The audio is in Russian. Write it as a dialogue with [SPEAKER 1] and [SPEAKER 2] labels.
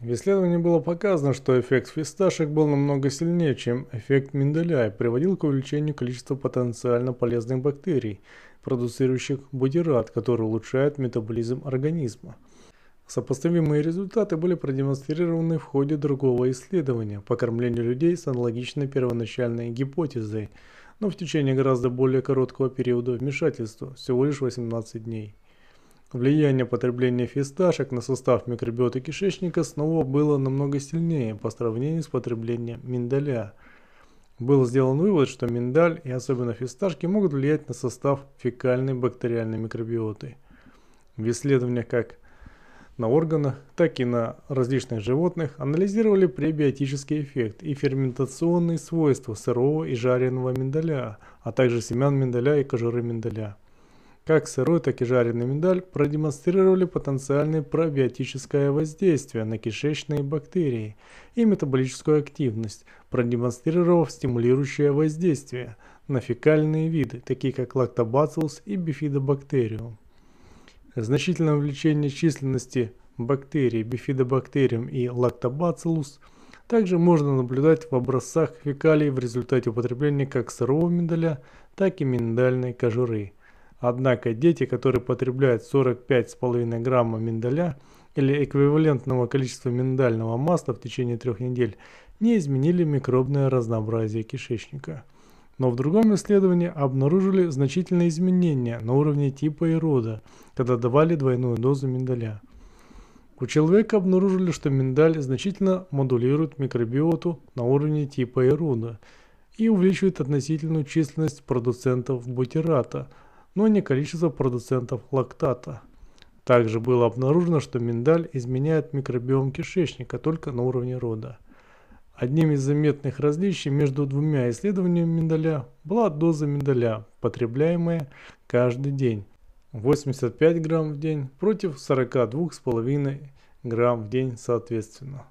[SPEAKER 1] В исследовании было показано, что эффект фисташек был намного сильнее, чем эффект миндаля и приводил к увеличению количества потенциально полезных бактерий, продуцирующих бутират, который улучшает метаболизм организма. Сопоставимые результаты были продемонстрированы в ходе другого исследования по кормлению людей с аналогичной первоначальной гипотезой, но в течение гораздо более короткого периода вмешательства, всего лишь 18 дней. Влияние потребления фисташек на состав микробиоты кишечника снова было намного сильнее по сравнению с потреблением миндаля. Был сделан вывод, что миндаль и особенно фисташки могут влиять на состав фекальной бактериальной микробиоты. В исследованиях как на органах, так и на различных животных анализировали пребиотический эффект и ферментационные свойства сырого и жареного миндаля, а также семян миндаля и кожуры миндаля. Как сырой, так и жареный миндаль продемонстрировали потенциальное пробиотическое воздействие на кишечные бактерии и метаболическую активность, продемонстрировав стимулирующее воздействие на фекальные виды, такие как лактобацилус и бифидобактериум. Значительное увеличение численности бактерий бифидобактериум и лактобацилус также можно наблюдать в образцах фекалий в результате употребления как сырого миндаля, так и миндальной кожуры – Однако дети, которые потребляют 45,5 грамма миндаля или эквивалентного количества миндального масла в течение трех недель, не изменили микробное разнообразие кишечника. Но в другом исследовании обнаружили значительные изменения на уровне типа и рода, когда давали двойную дозу миндаля. У человека обнаружили, что миндаль значительно модулирует микробиоту на уровне типа и рода и увеличивает относительную численность продуцентов бутирата – но не количество продуцентов лактата. Также было обнаружено, что миндаль изменяет микробиом кишечника только на уровне рода. Одним из заметных различий между двумя исследованиями миндаля была доза миндаля, потребляемая каждый день. 85 грамм в день против 42,5 грамм в день соответственно.